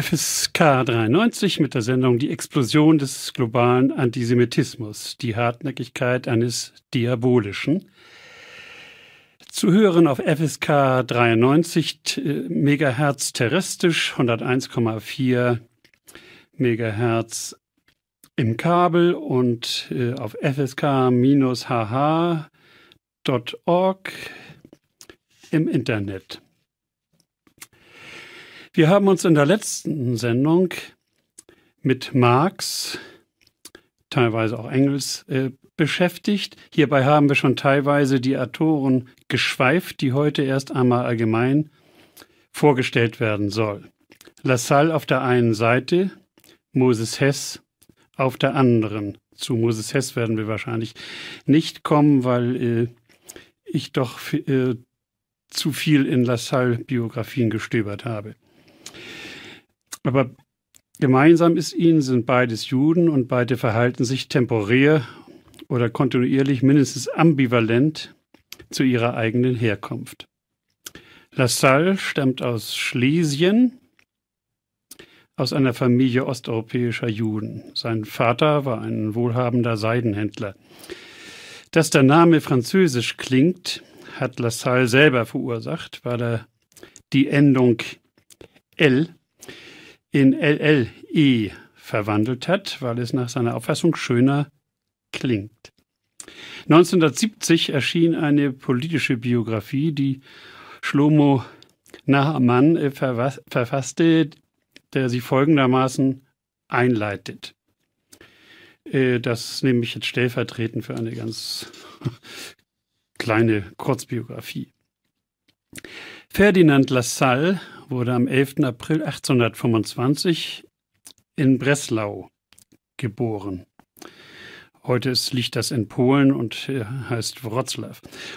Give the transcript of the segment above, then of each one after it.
FSK 93 mit der Sendung Die Explosion des globalen Antisemitismus, die Hartnäckigkeit eines Diabolischen. Zu hören auf FSK 93 äh, Megahertz terrestrisch, 101,4 Megahertz im Kabel und äh, auf fsk-hh.org im Internet. Wir haben uns in der letzten Sendung mit Marx, teilweise auch Engels, äh, beschäftigt. Hierbei haben wir schon teilweise die Autoren geschweift, die heute erst einmal allgemein vorgestellt werden soll. Lassalle auf der einen Seite, Moses Hess auf der anderen. Zu Moses Hess werden wir wahrscheinlich nicht kommen, weil äh, ich doch äh, zu viel in Lassalle-Biografien gestöbert habe. Aber gemeinsam ist ihnen, sind beides Juden und beide verhalten sich temporär oder kontinuierlich mindestens ambivalent zu ihrer eigenen Herkunft. Lassalle stammt aus Schlesien, aus einer Familie osteuropäischer Juden. Sein Vater war ein wohlhabender Seidenhändler. Dass der Name französisch klingt, hat Lassalle selber verursacht, weil er die Endung L in LLE verwandelt hat, weil es nach seiner Auffassung schöner klingt. 1970 erschien eine politische Biografie, die Schlomo Nahmann äh, verfasste, der sie folgendermaßen einleitet. Äh, das nehme ich jetzt stellvertretend für eine ganz kleine Kurzbiografie. Ferdinand Lassalle wurde am 11. April 1825 in Breslau geboren. Heute ist, liegt das in Polen und äh, heißt Wroclaw.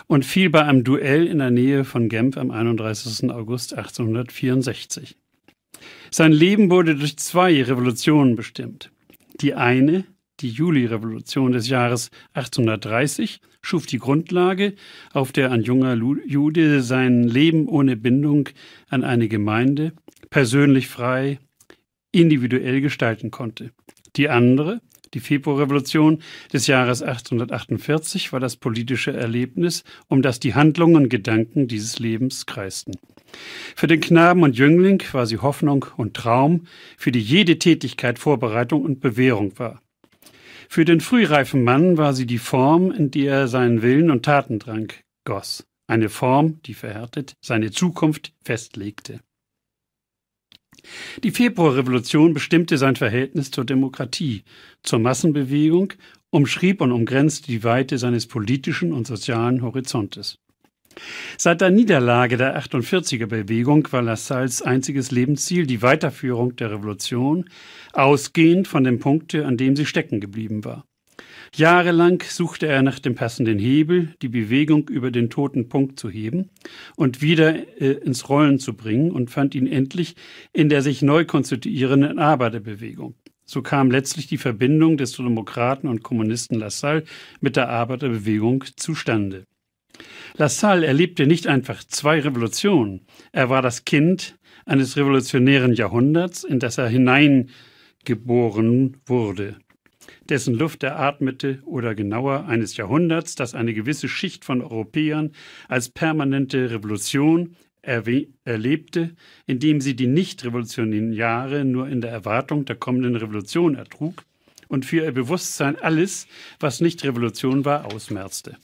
Und fiel bei einem Duell in der Nähe von Genf am 31. August 1864. Sein Leben wurde durch zwei Revolutionen bestimmt. Die eine, die Juli-Revolution des Jahres 1830 schuf die Grundlage, auf der ein junger Jude sein Leben ohne Bindung an eine Gemeinde persönlich frei, individuell gestalten konnte. Die andere, die Februarrevolution des Jahres 1848 war das politische Erlebnis, um das die Handlungen und Gedanken dieses Lebens kreisten. Für den Knaben und Jüngling war sie Hoffnung und Traum, für die jede Tätigkeit Vorbereitung und Bewährung war. Für den frühreifen Mann war sie die Form, in die er seinen Willen und Tatendrang goss. Eine Form, die verhärtet seine Zukunft festlegte. Die Februarrevolution bestimmte sein Verhältnis zur Demokratie, zur Massenbewegung, umschrieb und umgrenzte die Weite seines politischen und sozialen Horizontes. Seit der Niederlage der 48er Bewegung war Lassalles einziges Lebensziel die Weiterführung der Revolution, ausgehend von dem Punkte, an dem sie stecken geblieben war. Jahrelang suchte er nach dem passenden Hebel, die Bewegung über den toten Punkt zu heben und wieder äh, ins Rollen zu bringen und fand ihn endlich in der sich neu konstituierenden Arbeiterbewegung. So kam letztlich die Verbindung des Demokraten und Kommunisten Lassalle mit der Arbeiterbewegung zustande. Lassalle erlebte nicht einfach zwei Revolutionen. Er war das Kind eines revolutionären Jahrhunderts, in das er hineingeboren wurde, dessen Luft er atmete oder genauer eines Jahrhunderts, das eine gewisse Schicht von Europäern als permanente Revolution erlebte, indem sie die nicht-revolutionären Jahre nur in der Erwartung der kommenden Revolution ertrug und für ihr Bewusstsein alles, was nicht Revolution war, ausmerzte.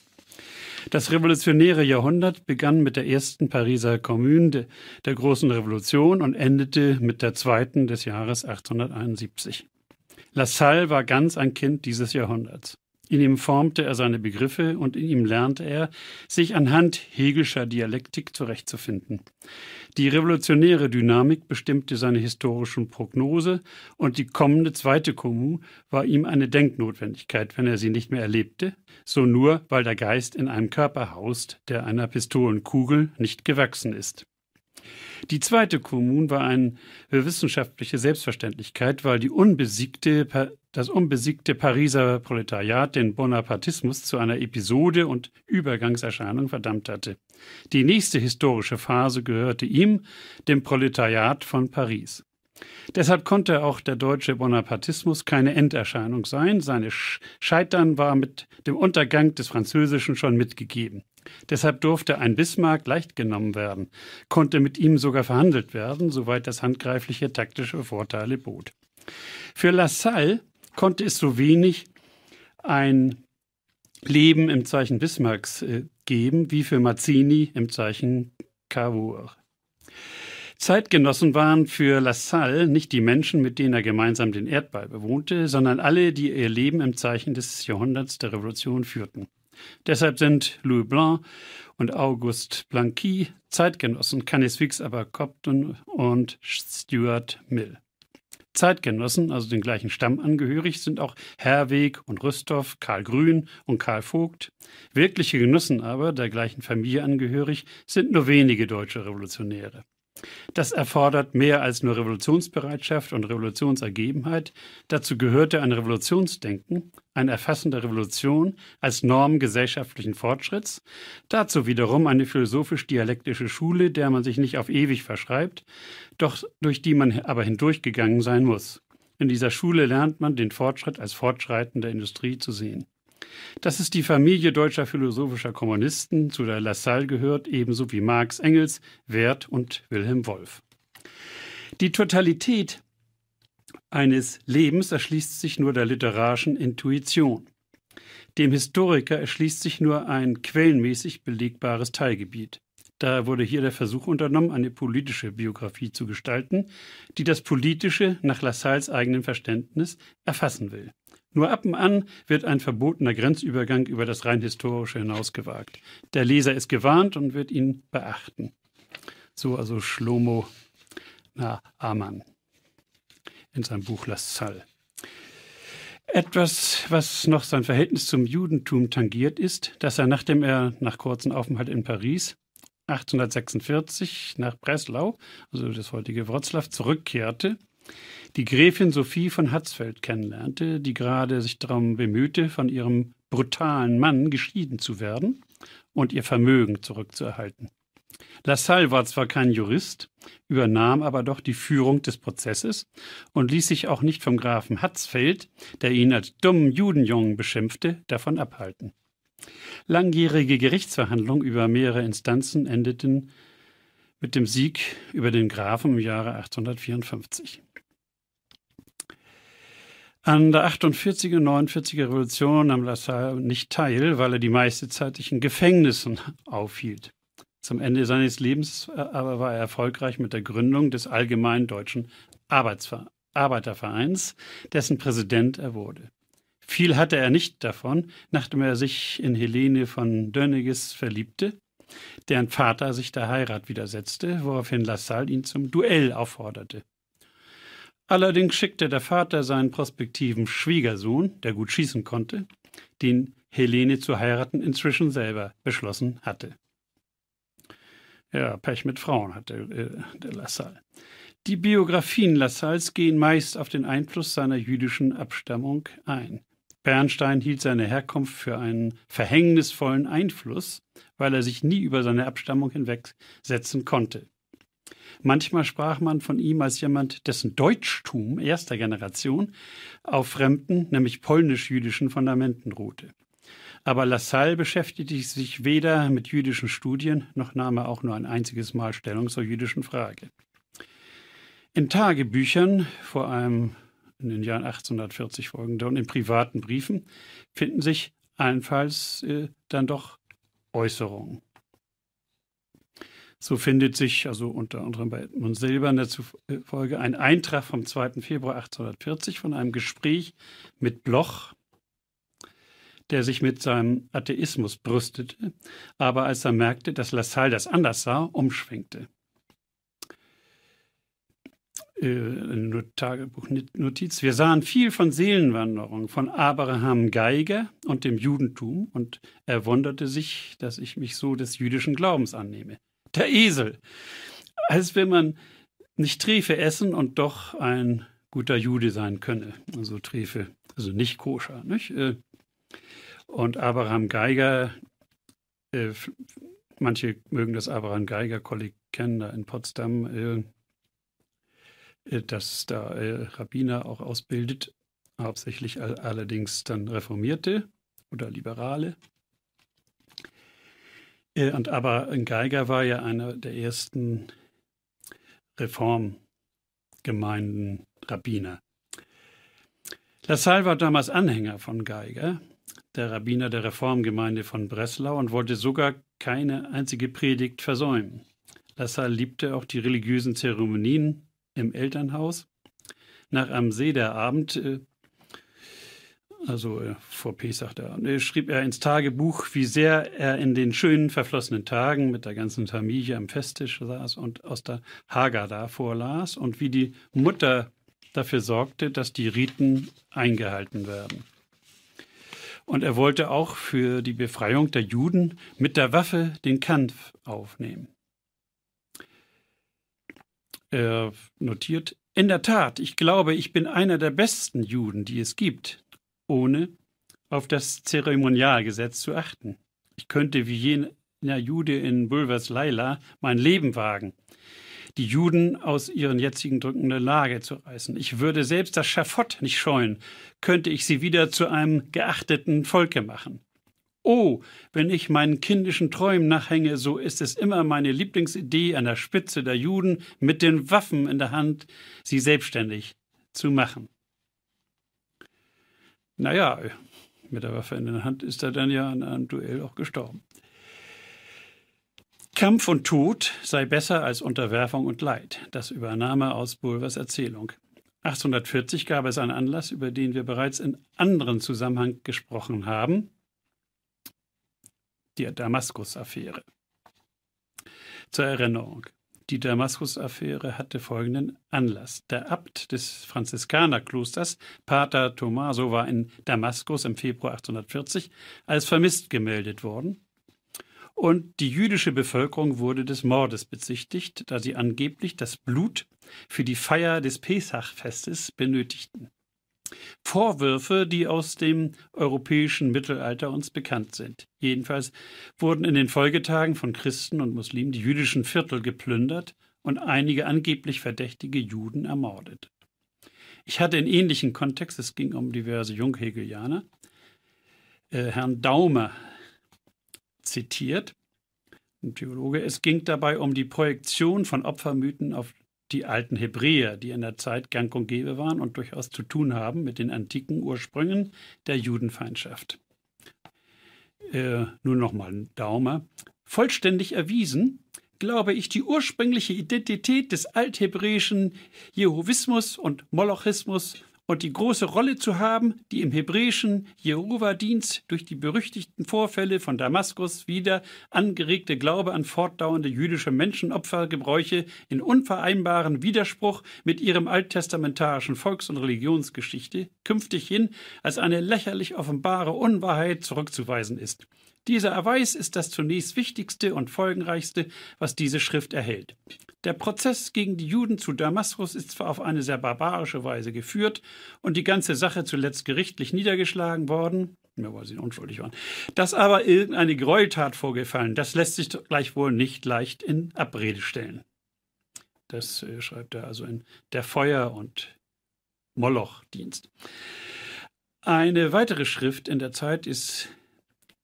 Das revolutionäre Jahrhundert begann mit der ersten Pariser Kommune der großen Revolution und endete mit der zweiten des Jahres 1871. Lassalle war ganz ein Kind dieses Jahrhunderts. In ihm formte er seine Begriffe und in ihm lernte er, sich anhand Hegelscher Dialektik zurechtzufinden. Die revolutionäre Dynamik bestimmte seine historischen Prognose und die kommende zweite Kommune war ihm eine Denknotwendigkeit, wenn er sie nicht mehr erlebte, so nur, weil der Geist in einem Körper haust, der einer Pistolenkugel nicht gewachsen ist. Die zweite Kommun war eine wissenschaftliche Selbstverständlichkeit, weil die unbesiegte, das unbesiegte Pariser Proletariat den Bonapartismus zu einer Episode und Übergangserscheinung verdammt hatte. Die nächste historische Phase gehörte ihm, dem Proletariat von Paris. Deshalb konnte auch der deutsche Bonapartismus keine Enderscheinung sein. Seine Scheitern war mit dem Untergang des Französischen schon mitgegeben. Deshalb durfte ein Bismarck leicht genommen werden, konnte mit ihm sogar verhandelt werden, soweit das handgreifliche taktische Vorteile bot. Für Lassalle konnte es so wenig ein Leben im Zeichen Bismarcks äh, geben, wie für Mazzini im Zeichen Cavour. Zeitgenossen waren für Lassalle nicht die Menschen, mit denen er gemeinsam den Erdball bewohnte, sondern alle, die ihr Leben im Zeichen des Jahrhunderts der Revolution führten. Deshalb sind Louis Blanc und Auguste Blanqui Zeitgenossen, Canis Fix aber Cobden und Stuart Mill. Zeitgenossen, also den gleichen Stamm angehörig, sind auch Herweg und Rüstow, Karl Grün und Karl Vogt. Wirkliche Genossen aber, der gleichen Familie angehörig, sind nur wenige deutsche Revolutionäre. Das erfordert mehr als nur Revolutionsbereitschaft und Revolutionsergebenheit. Dazu gehörte ein Revolutionsdenken, ein Erfassen der Revolution als Norm gesellschaftlichen Fortschritts. Dazu wiederum eine philosophisch-dialektische Schule, der man sich nicht auf ewig verschreibt, doch durch die man aber hindurchgegangen sein muss. In dieser Schule lernt man, den Fortschritt als Fortschreiten der Industrie zu sehen. Dass es die Familie deutscher philosophischer Kommunisten, zu der Lassalle gehört, ebenso wie Marx, Engels, Werth und Wilhelm Wolff. Die Totalität eines Lebens erschließt sich nur der literarischen Intuition. Dem Historiker erschließt sich nur ein quellenmäßig belegbares Teilgebiet. Daher wurde hier der Versuch unternommen, eine politische Biografie zu gestalten, die das Politische nach Lassalles eigenem Verständnis erfassen will. Nur ab und an wird ein verbotener Grenzübergang über das rein historische hinausgewagt. Der Leser ist gewarnt und wird ihn beachten. So also Schlomo na, Amann in seinem Buch La Salle. Etwas, was noch sein Verhältnis zum Judentum tangiert, ist, dass er nachdem er nach kurzem Aufenthalt in Paris 1846 nach Breslau, also das heutige Wroclaw, zurückkehrte die Gräfin Sophie von Hatzfeld kennenlernte, die gerade sich darum bemühte, von ihrem brutalen Mann geschieden zu werden und ihr Vermögen zurückzuerhalten. Lassalle war zwar kein Jurist, übernahm aber doch die Führung des Prozesses und ließ sich auch nicht vom Grafen Hatzfeld, der ihn als dummen Judenjungen beschimpfte, davon abhalten. Langjährige Gerichtsverhandlungen über mehrere Instanzen endeten mit dem Sieg über den Grafen im Jahre 1854. An der 48er, 49er Revolution nahm Lassalle nicht teil, weil er die meiste Zeit sich in Gefängnissen aufhielt. Zum Ende seines Lebens äh, aber war er erfolgreich mit der Gründung des Allgemeinen Deutschen Arbeitsver Arbeitervereins, dessen Präsident er wurde. Viel hatte er nicht davon, nachdem er sich in Helene von Dönneges verliebte, deren Vater sich der Heirat widersetzte, woraufhin Lassalle ihn zum Duell aufforderte. Allerdings schickte der Vater seinen prospektiven Schwiegersohn, der gut schießen konnte, den Helene zu heiraten inzwischen selber beschlossen hatte. Ja, Pech mit Frauen hatte äh, der Lassalle. Die Biografien Lassalles gehen meist auf den Einfluss seiner jüdischen Abstammung ein. Bernstein hielt seine Herkunft für einen verhängnisvollen Einfluss, weil er sich nie über seine Abstammung hinwegsetzen konnte. Manchmal sprach man von ihm als jemand, dessen Deutschtum erster Generation auf fremden, nämlich polnisch-jüdischen Fundamenten ruhte. Aber Lassalle beschäftigte sich weder mit jüdischen Studien noch nahm er auch nur ein einziges Mal Stellung zur jüdischen Frage. In Tagebüchern, vor allem in den Jahren 1840 folgende und in privaten Briefen, finden sich allenfalls äh, dann doch Äußerungen. So findet sich also unter anderem bei Edmund Silberner zufolge äh, ein Eintrag vom 2. Februar 1840 von einem Gespräch mit Bloch, der sich mit seinem Atheismus brüstete, aber als er merkte, dass Lassalle das anders sah, umschwenkte. Äh, Tagebuchnotiz. Wir sahen viel von Seelenwanderung, von Abraham Geiger und dem Judentum und er wunderte sich, dass ich mich so des jüdischen Glaubens annehme der Esel. Als wenn man nicht Trefe essen und doch ein guter Jude sein könne. Also Trefe, also nicht koscher. Nicht? Äh, und Abraham Geiger, äh, manche mögen das Abraham Geiger Kolleg kennen, da in Potsdam, äh, dass da Rabbiner auch ausbildet, hauptsächlich allerdings dann Reformierte oder Liberale. Äh, und aber Geiger war ja einer der ersten Reformgemeinden Rabbiner. LaSalle war damals Anhänger von Geiger, der Rabbiner der Reformgemeinde von Breslau, und wollte sogar keine einzige Predigt versäumen. LaSalle liebte auch die religiösen Zeremonien im Elternhaus. Nach am See der Abend äh, also äh, VP sagt er, äh, schrieb er ins Tagebuch, wie sehr er in den schönen verflossenen Tagen mit der ganzen Familie am Festtisch saß und aus der Haggadah vorlas und wie die Mutter dafür sorgte, dass die Riten eingehalten werden. Und er wollte auch für die Befreiung der Juden mit der Waffe den Kampf aufnehmen. Er notiert, in der Tat, ich glaube, ich bin einer der besten Juden, die es gibt, ohne auf das Zeremonialgesetz zu achten. Ich könnte wie jener Jude in Bulwers Leila mein Leben wagen, die Juden aus ihren jetzigen drückenden Lage zu reißen. Ich würde selbst das Schafott nicht scheuen, könnte ich sie wieder zu einem geachteten Volke machen. Oh, wenn ich meinen kindischen Träumen nachhänge, so ist es immer meine Lieblingsidee, an der Spitze der Juden mit den Waffen in der Hand sie selbstständig zu machen. Naja, mit der Waffe in der Hand ist er dann ja in einem Duell auch gestorben. Kampf und Tod sei besser als Unterwerfung und Leid. Das übernahm er aus Bulwers Erzählung. 1840 gab es einen Anlass, über den wir bereits in anderen Zusammenhang gesprochen haben. Die Damaskus-Affäre. Zur Erinnerung. Die Damaskus-Affäre hatte folgenden Anlass. Der Abt des Franziskanerklosters, Pater Tommaso, war in Damaskus im Februar 1840 als vermisst gemeldet worden. Und die jüdische Bevölkerung wurde des Mordes bezichtigt, da sie angeblich das Blut für die Feier des Pesachfestes benötigten. Vorwürfe, die aus dem europäischen Mittelalter uns bekannt sind. Jedenfalls wurden in den Folgetagen von Christen und Muslimen die jüdischen Viertel geplündert und einige angeblich verdächtige Juden ermordet. Ich hatte in ähnlichen Kontext, es ging um diverse Junghegelianer, äh, Herrn Daumer zitiert, ein Theologe. Es ging dabei um die Projektion von Opfermythen auf die alten Hebräer, die in der Zeit gang und gäbe waren und durchaus zu tun haben mit den antiken Ursprüngen der Judenfeindschaft. Äh, nur nochmal ein Daumer. Vollständig erwiesen, glaube ich, die ursprüngliche Identität des althebräischen Jehovismus und Molochismus und die große Rolle zu haben, die im hebräischen jehovah dienst durch die berüchtigten Vorfälle von Damaskus wieder angeregte Glaube an fortdauernde jüdische Menschenopfergebräuche in unvereinbaren Widerspruch mit ihrem alttestamentarischen Volks- und Religionsgeschichte künftig hin als eine lächerlich offenbare Unwahrheit zurückzuweisen ist. Dieser Erweis ist das zunächst wichtigste und folgenreichste, was diese Schrift erhält. Der Prozess gegen die Juden zu Damaskus ist zwar auf eine sehr barbarische Weise geführt und die ganze Sache zuletzt gerichtlich niedergeschlagen worden, mehr weil sie unschuldig waren, dass aber irgendeine Gräueltat vorgefallen, das lässt sich gleichwohl nicht leicht in Abrede stellen. Das äh, schreibt er also in Der Feuer- und Moloch-Dienst. Eine weitere Schrift in der Zeit ist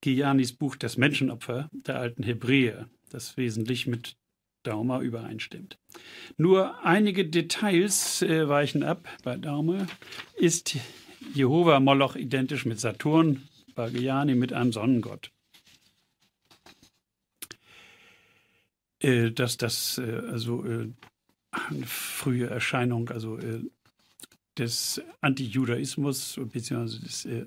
Giannis Buch Das Menschenopfer der alten Hebräer, das wesentlich mit Daumer übereinstimmt. Nur einige Details äh, weichen ab. Bei Daumer ist Jehova Moloch identisch mit Saturn, bei Giani mit einem Sonnengott. Äh, dass das äh, also äh, eine frühe Erscheinung also äh, des Antijudaismus bzw. des äh,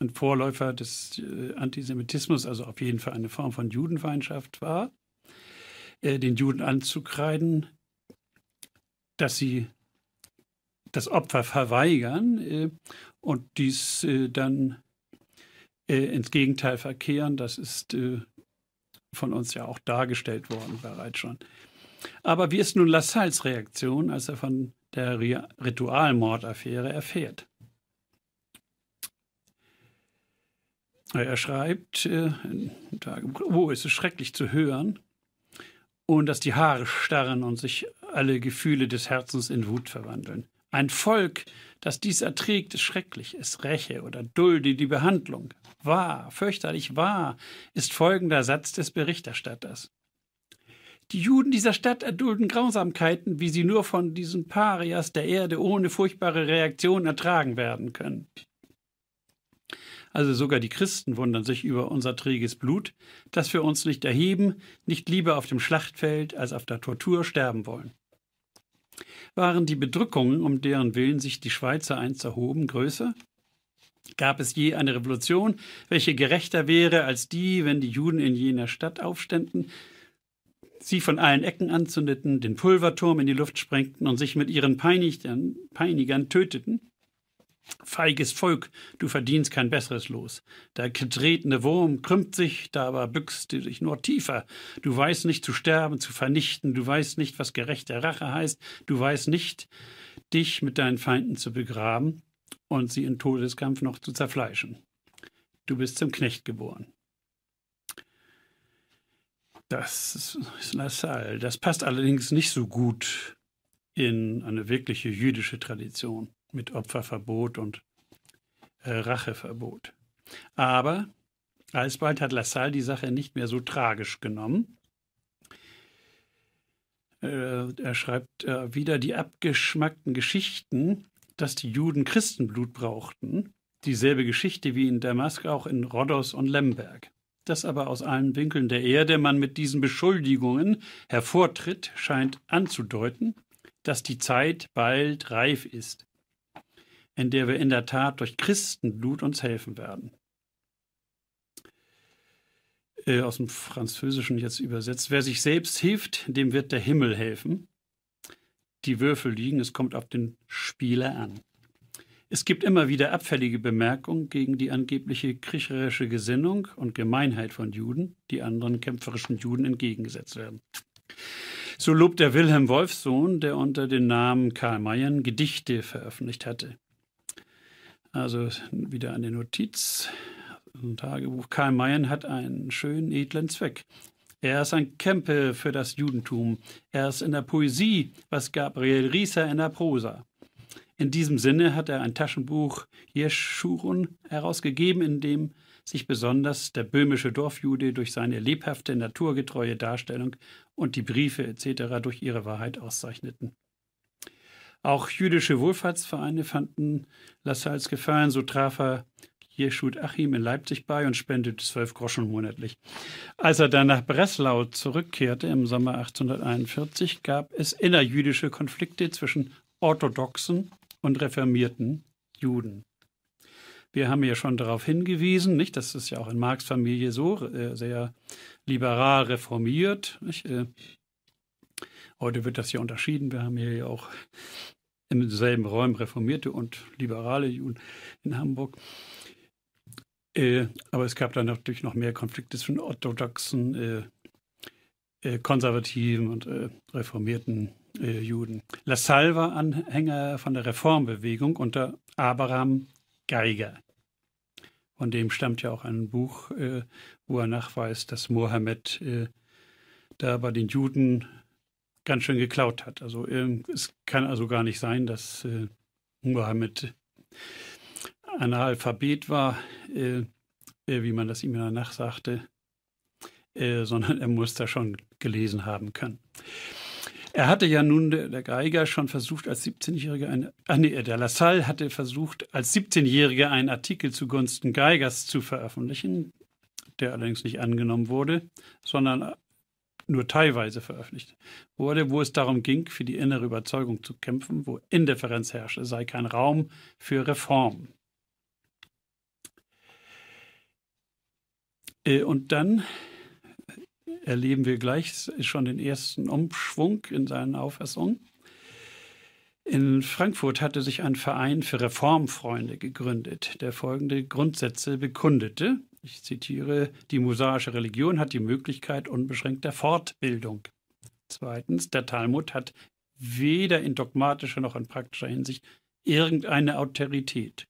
ein Vorläufer des Antisemitismus, also auf jeden Fall eine Form von Judenfeindschaft war äh, den Juden anzukreiden, dass sie das Opfer verweigern äh, und dies äh, dann äh, ins Gegenteil verkehren. Das ist äh, von uns ja auch dargestellt worden bereits schon. Aber wie ist nun Lassalles Reaktion, als er von der Ritualmordaffäre erfährt? Er schreibt äh, im Tagebuch, oh, es ist schrecklich zu hören, und dass die Haare starren und sich alle Gefühle des Herzens in Wut verwandeln. Ein Volk, das dies erträgt, ist schrecklich, es Räche oder dulde die Behandlung. Wahr, fürchterlich wahr, ist folgender Satz des Berichterstatters. Die Juden dieser Stadt erdulden Grausamkeiten, wie sie nur von diesen Parias der Erde ohne furchtbare Reaktion ertragen werden können. Also sogar die Christen wundern sich über unser träges Blut, dass wir uns nicht erheben, nicht lieber auf dem Schlachtfeld als auf der Tortur sterben wollen. Waren die Bedrückungen, um deren Willen sich die Schweizer einst erhoben, größer? Gab es je eine Revolution, welche gerechter wäre als die, wenn die Juden in jener Stadt aufständen, sie von allen Ecken anzündeten, den Pulverturm in die Luft sprengten und sich mit ihren Peinigern, Peinigern töteten? Feiges Volk, du verdienst kein besseres Los. Der getretene Wurm krümmt sich, da aber bückst du dich nur tiefer. Du weißt nicht zu sterben, zu vernichten, du weißt nicht, was gerechte Rache heißt, du weißt nicht, dich mit deinen Feinden zu begraben und sie im Todeskampf noch zu zerfleischen. Du bist zum Knecht geboren. Das ist Lassalle. Das passt allerdings nicht so gut in eine wirkliche jüdische Tradition mit Opferverbot und äh, Racheverbot. Aber alsbald hat Lassalle die Sache nicht mehr so tragisch genommen. Äh, er schreibt äh, wieder die abgeschmackten Geschichten, dass die Juden Christenblut brauchten. Dieselbe Geschichte wie in Damask auch in Rhodos und Lemberg dass aber aus allen Winkeln der Erde man mit diesen Beschuldigungen hervortritt, scheint anzudeuten, dass die Zeit bald reif ist, in der wir in der Tat durch Christenblut uns helfen werden. Äh, aus dem Französischen jetzt übersetzt. Wer sich selbst hilft, dem wird der Himmel helfen. Die Würfel liegen, es kommt auf den Spieler an. Es gibt immer wieder abfällige Bemerkungen gegen die angebliche kriecherische Gesinnung und Gemeinheit von Juden, die anderen kämpferischen Juden entgegengesetzt werden. So lobt der Wilhelm Wolfsohn, der unter dem Namen Karl Mayen Gedichte veröffentlicht hatte. Also wieder eine Notiz. Also ein Tagebuch. Karl Mayen hat einen schönen, edlen Zweck. Er ist ein Kämpe für das Judentum. Er ist in der Poesie, was Gabriel Rieser in der Prosa. In diesem Sinne hat er ein Taschenbuch Jeschurun herausgegeben, in dem sich besonders der böhmische Dorfjude durch seine lebhafte, naturgetreue Darstellung und die Briefe etc. durch ihre Wahrheit auszeichneten. Auch jüdische Wohlfahrtsvereine fanden Lassalles Gefallen. So traf er Jeschut Achim in Leipzig bei und spendete zwölf Groschen monatlich. Als er dann nach Breslau zurückkehrte im Sommer 1841, gab es innerjüdische Konflikte zwischen orthodoxen und reformierten Juden. Wir haben ja schon darauf hingewiesen, nicht? Das ist ja auch in Marx Familie so, äh, sehr liberal reformiert. Nicht? Äh, heute wird das ja unterschieden. Wir haben hier ja auch im selben Raum reformierte und liberale Juden in Hamburg. Äh, aber es gab dann natürlich noch mehr Konflikte zwischen orthodoxen, äh, äh, konservativen und äh, reformierten äh, Juden. Lassalle war Anhänger von der Reformbewegung unter Abraham Geiger. Von dem stammt ja auch ein Buch, äh, wo er nachweist, dass Mohammed da bei den Juden ganz schön geklaut hat. Also ähm, es kann also gar nicht sein, dass äh, Mohammed Analphabet war, äh, äh, wie man das ihm danach sagte, äh, sondern er muss da schon gelesen haben können. Er hatte ja nun, der, Geiger, schon versucht, als 17-Jähriger, ah, nee, der Lassalle hatte versucht, als 17-Jähriger einen Artikel zugunsten Geigers zu veröffentlichen, der allerdings nicht angenommen wurde, sondern nur teilweise veröffentlicht wurde, wo es darum ging, für die innere Überzeugung zu kämpfen, wo Indifferenz herrsche, sei kein Raum für Reform. Äh, und dann erleben wir gleich schon den ersten Umschwung in seinen Auffassungen. In Frankfurt hatte sich ein Verein für Reformfreunde gegründet, der folgende Grundsätze bekundete ich zitiere, die mosaische Religion hat die Möglichkeit unbeschränkter Fortbildung. Zweitens, der Talmud hat weder in dogmatischer noch in praktischer Hinsicht irgendeine Autorität.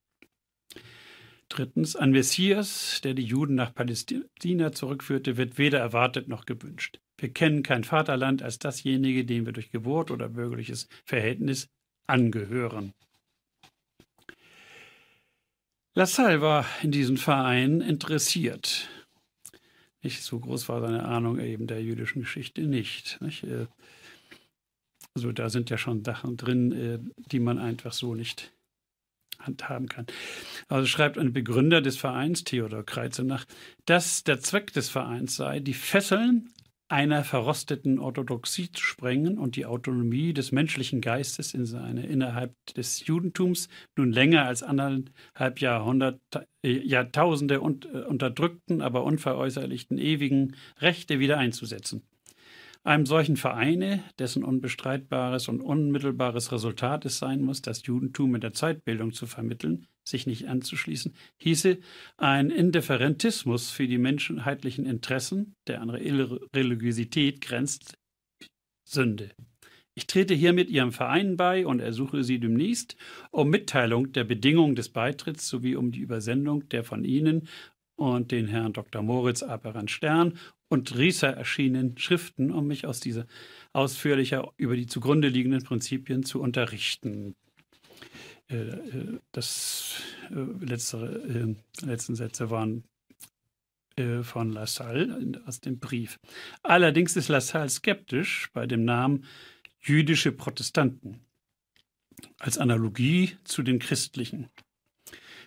Drittens, ein Messias, der die Juden nach Palästina zurückführte, wird weder erwartet noch gewünscht. Wir kennen kein Vaterland als dasjenige, dem wir durch Geburt oder bürgerliches Verhältnis angehören. LaSalle war in diesen Verein interessiert. Nicht so groß war seine Ahnung eben der jüdischen Geschichte nicht. nicht? Äh, also da sind ja schon Sachen drin, äh, die man einfach so nicht handhaben kann. Also schreibt ein Begründer des Vereins, Theodor Kreizenach, dass der Zweck des Vereins sei, die Fesseln einer verrosteten Orthodoxie zu sprengen und die Autonomie des menschlichen Geistes in seine, innerhalb des Judentums nun länger als anderthalb Jahrhundert, äh, Jahrtausende und, äh, unterdrückten, aber unveräußerlichten ewigen Rechte wieder einzusetzen. Einem solchen Vereine, dessen unbestreitbares und unmittelbares Resultat es sein muss, das Judentum in der Zeitbildung zu vermitteln, sich nicht anzuschließen, hieße ein Indifferentismus für die menschenheitlichen Interessen, der an Religiosität grenzt, Sünde. Ich trete hiermit Ihrem Verein bei und ersuche Sie demnächst um Mitteilung der Bedingungen des Beitritts sowie um die Übersendung der von Ihnen und den Herrn Dr. Moritz Aperan Stern und Rieser erschienenen Schriften, um mich aus dieser ausführlicher über die zugrunde liegenden Prinzipien zu unterrichten. Äh, das äh, letztere, äh, letzten Sätze waren von Lassalle aus dem Brief. Allerdings ist Lassalle skeptisch bei dem Namen jüdische Protestanten als Analogie zu den Christlichen.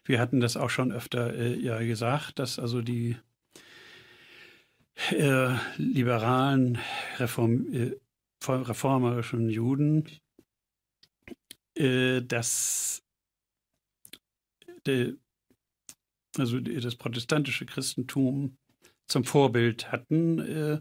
Wir hatten das auch schon öfter äh, ja gesagt, dass also die äh, liberalen Reform, äh, reformerischen Juden äh, de, also das protestantische Christentum zum Vorbild hatten äh,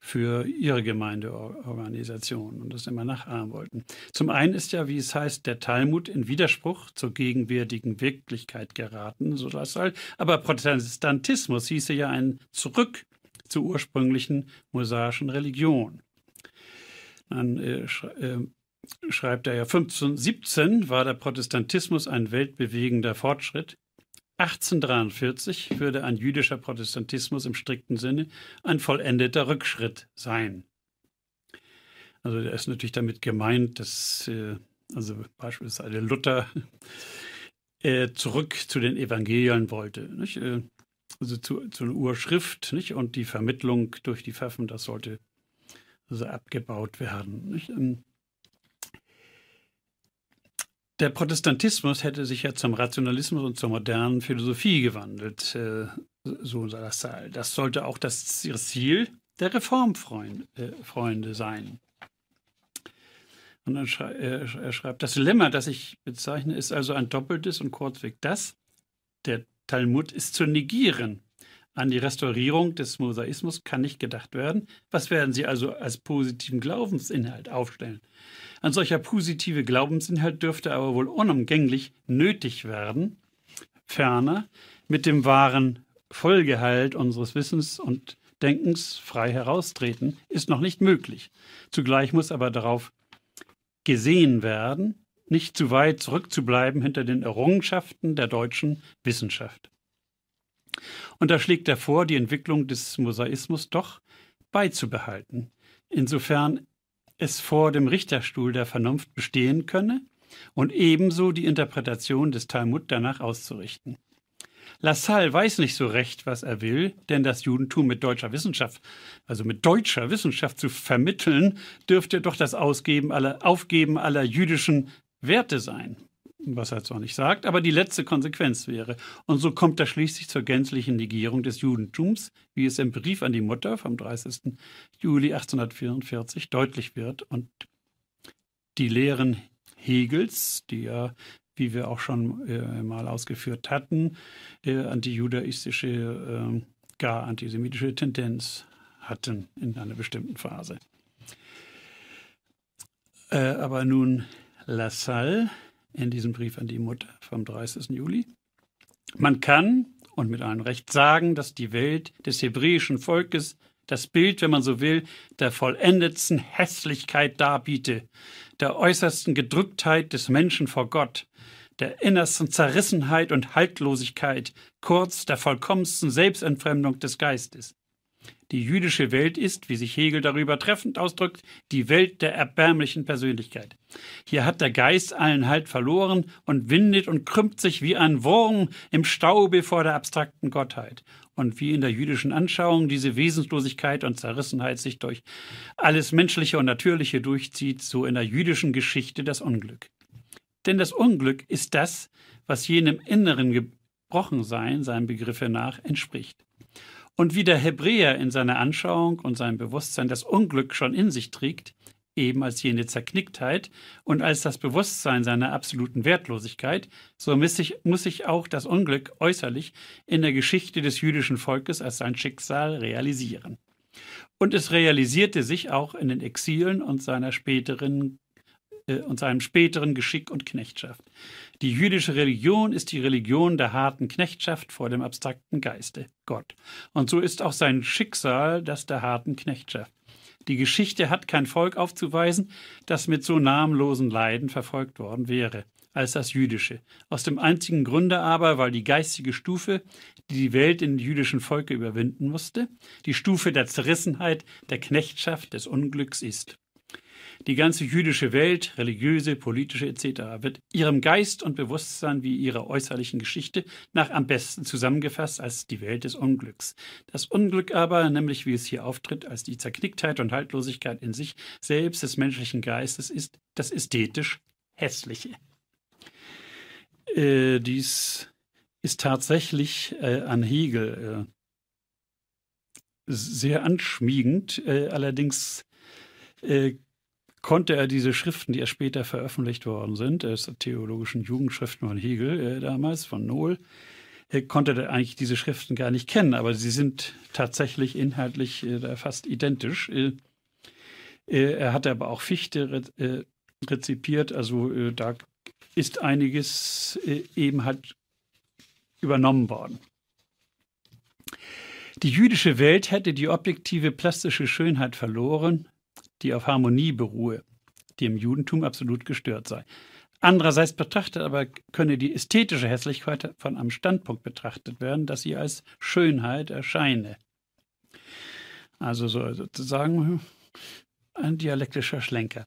für ihre Gemeindeorganisation und das immer nachahmen wollten. Zum einen ist ja, wie es heißt, der Talmud in Widerspruch zur gegenwärtigen Wirklichkeit geraten, so das halt. Aber Protestantismus hieße ja ein Zurück zur ursprünglichen mosaischen Religion. Dann äh, äh schreibt er ja, 1517 war der Protestantismus ein weltbewegender Fortschritt. 1843 würde ein jüdischer Protestantismus im strikten Sinne ein vollendeter Rückschritt sein. Also er ist natürlich damit gemeint, dass äh, also beispielsweise Luther äh, zurück zu den Evangelien wollte, nicht? Äh, also zu, zu einer Urschrift nicht? und die Vermittlung durch die Pfaffen, das sollte also abgebaut werden. Nicht? Ähm, der Protestantismus hätte sich ja zum Rationalismus und zur modernen Philosophie gewandelt, äh, so Salazar. Das sollte auch das Ziel der Reformfreunde äh, sein. Und dann schrei äh, er schreibt, das Dilemma, das ich bezeichne, ist also ein doppeltes und kurzweg das, der Talmud ist zu negieren. An die Restaurierung des Mosaismus kann nicht gedacht werden. Was werden Sie also als positiven Glaubensinhalt aufstellen? Ein solcher positiver Glaubensinhalt dürfte aber wohl unumgänglich nötig werden, ferner mit dem wahren Vollgehalt unseres Wissens und Denkens frei heraustreten, ist noch nicht möglich. Zugleich muss aber darauf gesehen werden, nicht zu weit zurückzubleiben hinter den Errungenschaften der deutschen Wissenschaft. Und da schlägt er vor, die Entwicklung des Mosaismus doch beizubehalten, insofern es vor dem Richterstuhl der Vernunft bestehen könne und ebenso die Interpretation des Talmud danach auszurichten. Lassalle weiß nicht so recht, was er will, denn das Judentum mit deutscher Wissenschaft, also mit deutscher Wissenschaft zu vermitteln, dürfte doch das Ausgeben aller, Aufgeben aller jüdischen Werte sein was er zwar nicht sagt, aber die letzte Konsequenz wäre. Und so kommt er schließlich zur gänzlichen Negierung des Judentums, wie es im Brief an die Mutter vom 30. Juli 1844 deutlich wird. Und die Lehren Hegels, die ja, wie wir auch schon äh, mal ausgeführt hatten, äh, antijudaistische, äh, gar antisemitische Tendenz hatten in einer bestimmten Phase. Äh, aber nun Lassalle in diesem Brief an die Mutter vom 30. Juli. Man kann und mit allem Recht sagen, dass die Welt des hebräischen Volkes das Bild, wenn man so will, der vollendetsten Hässlichkeit darbiete, der äußersten Gedrücktheit des Menschen vor Gott, der innersten Zerrissenheit und Haltlosigkeit, kurz der vollkommensten Selbstentfremdung des Geistes. Die jüdische Welt ist, wie sich Hegel darüber treffend ausdrückt, die Welt der erbärmlichen Persönlichkeit. Hier hat der Geist allen Halt verloren und windet und krümmt sich wie ein Wurm im Staube vor der abstrakten Gottheit. Und wie in der jüdischen Anschauung diese Wesenslosigkeit und Zerrissenheit sich durch alles Menschliche und Natürliche durchzieht, so in der jüdischen Geschichte das Unglück. Denn das Unglück ist das, was jenem inneren Gebrochensein, seinem Begriffe nach, entspricht und wie der Hebräer in seiner Anschauung und seinem Bewusstsein das Unglück schon in sich trägt, eben als jene Zerknicktheit und als das Bewusstsein seiner absoluten Wertlosigkeit, so muss sich, muss sich auch das Unglück äußerlich in der Geschichte des jüdischen Volkes als sein Schicksal realisieren. Und es realisierte sich auch in den Exilen und seiner späteren äh, und seinem späteren Geschick und Knechtschaft. Die jüdische Religion ist die Religion der harten Knechtschaft vor dem abstrakten Geiste, Gott. Und so ist auch sein Schicksal das der harten Knechtschaft. Die Geschichte hat kein Volk aufzuweisen, das mit so namenlosen Leiden verfolgt worden wäre als das jüdische. Aus dem einzigen Grunde aber, weil die geistige Stufe, die die Welt in jüdischen Volke überwinden musste, die Stufe der Zerrissenheit, der Knechtschaft, des Unglücks ist. Die ganze jüdische Welt, religiöse, politische etc., wird ihrem Geist und Bewusstsein wie ihrer äußerlichen Geschichte nach am besten zusammengefasst als die Welt des Unglücks. Das Unglück aber, nämlich wie es hier auftritt, als die Zerknicktheit und Haltlosigkeit in sich selbst des menschlichen Geistes ist das ästhetisch Hässliche. Äh, dies ist tatsächlich äh, an Hegel äh, sehr anschmiegend, äh, allerdings äh, konnte er diese Schriften, die er später veröffentlicht worden sind, äh, theologischen Jugendschriften von Hegel äh, damals, von Nohl, äh, konnte er eigentlich diese Schriften gar nicht kennen, aber sie sind tatsächlich inhaltlich äh, fast identisch. Äh, äh, er hatte aber auch Fichte re äh, rezipiert, also da ist einiges eben halt übernommen worden. Die jüdische Welt hätte die objektive plastische Schönheit verloren, die auf Harmonie beruhe, die im Judentum absolut gestört sei. Andererseits betrachtet aber könne die ästhetische Hässlichkeit von einem Standpunkt betrachtet werden, dass sie als Schönheit erscheine. Also soll sozusagen ein dialektischer Schlenker.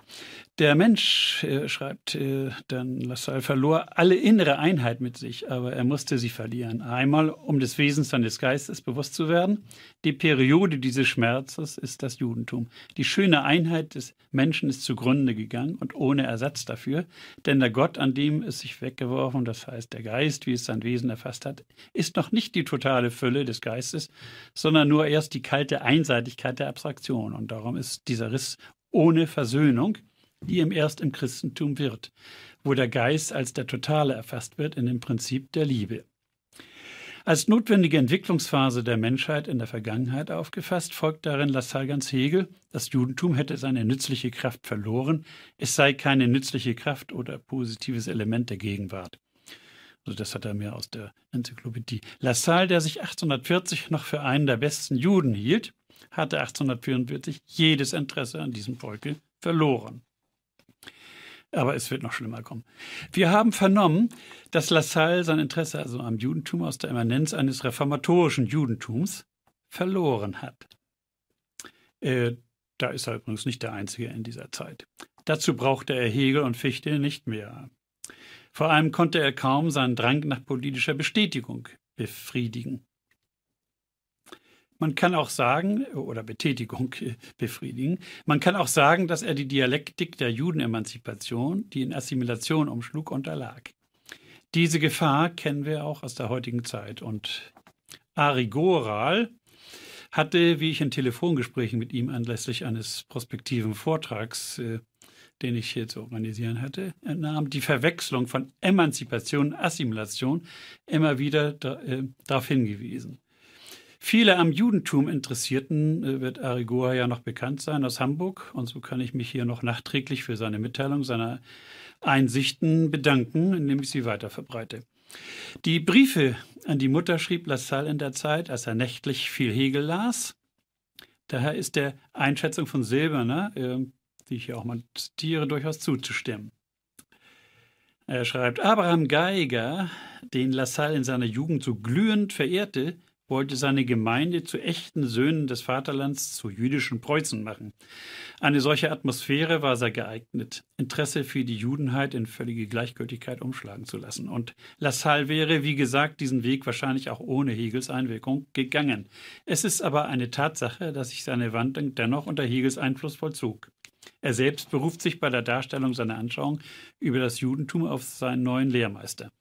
Der Mensch, äh, schreibt äh, dann Lassalle, verlor alle innere Einheit mit sich, aber er musste sie verlieren. Einmal, um des Wesens seines Geistes bewusst zu werden. Die Periode dieses Schmerzes ist das Judentum. Die schöne Einheit des Menschen ist zugrunde gegangen und ohne Ersatz dafür, denn der Gott, an dem es sich weggeworfen, das heißt der Geist, wie es sein Wesen erfasst hat, ist noch nicht die totale Fülle des Geistes, sondern nur erst die kalte Einseitigkeit der Abstraktion. Und darum ist dieser Riss ohne Versöhnung, die ihm erst im Christentum wird, wo der Geist als der Totale erfasst wird in dem Prinzip der Liebe. Als notwendige Entwicklungsphase der Menschheit in der Vergangenheit aufgefasst, folgt darin Lassalle ganz Hegel, das Judentum hätte seine nützliche Kraft verloren, es sei keine nützliche Kraft oder positives Element der Gegenwart. Also das hat er mir aus der Enzyklopädie. Lassalle, der sich 1840 noch für einen der besten Juden hielt, hatte 1844 jedes Interesse an diesem Volke verloren. Aber es wird noch schlimmer kommen. Wir haben vernommen, dass Lassalle sein Interesse also am Judentum aus der Eminenz eines reformatorischen Judentums verloren hat. Äh, da ist er übrigens nicht der Einzige in dieser Zeit. Dazu brauchte er Hegel und Fichte nicht mehr. Vor allem konnte er kaum seinen Drang nach politischer Bestätigung befriedigen. Man kann auch sagen, oder Betätigung befriedigen, man kann auch sagen, dass er die Dialektik der Judenemanzipation, die in Assimilation umschlug, unterlag. Diese Gefahr kennen wir auch aus der heutigen Zeit. Und Ari Goral hatte, wie ich in Telefongesprächen mit ihm anlässlich eines prospektiven Vortrags, äh, den ich hier zu organisieren hatte, nahm die Verwechslung von Emanzipation und Assimilation immer wieder äh, darauf hingewiesen. Viele am Judentum Interessierten äh, wird Arigoa ja noch bekannt sein aus Hamburg und so kann ich mich hier noch nachträglich für seine Mitteilung, seiner Einsichten bedanken, indem ich sie weiter verbreite. Die Briefe an die Mutter schrieb Lassalle in der Zeit, als er nächtlich viel Hegel las. Daher ist der Einschätzung von Silberner, ähm, die ich hier auch mal zitiere, durchaus zuzustimmen. Er schreibt, Abraham Geiger, den Lassalle in seiner Jugend so glühend verehrte, wollte seine Gemeinde zu echten Söhnen des Vaterlands, zu jüdischen Preußen machen. Eine solche Atmosphäre war sehr geeignet, Interesse für die Judenheit in völlige Gleichgültigkeit umschlagen zu lassen. Und Lassalle wäre, wie gesagt, diesen Weg wahrscheinlich auch ohne Hegels Einwirkung gegangen. Es ist aber eine Tatsache, dass sich seine Wandlung dennoch unter Hegels Einfluss vollzog. Er selbst beruft sich bei der Darstellung seiner Anschauung über das Judentum auf seinen neuen Lehrmeister.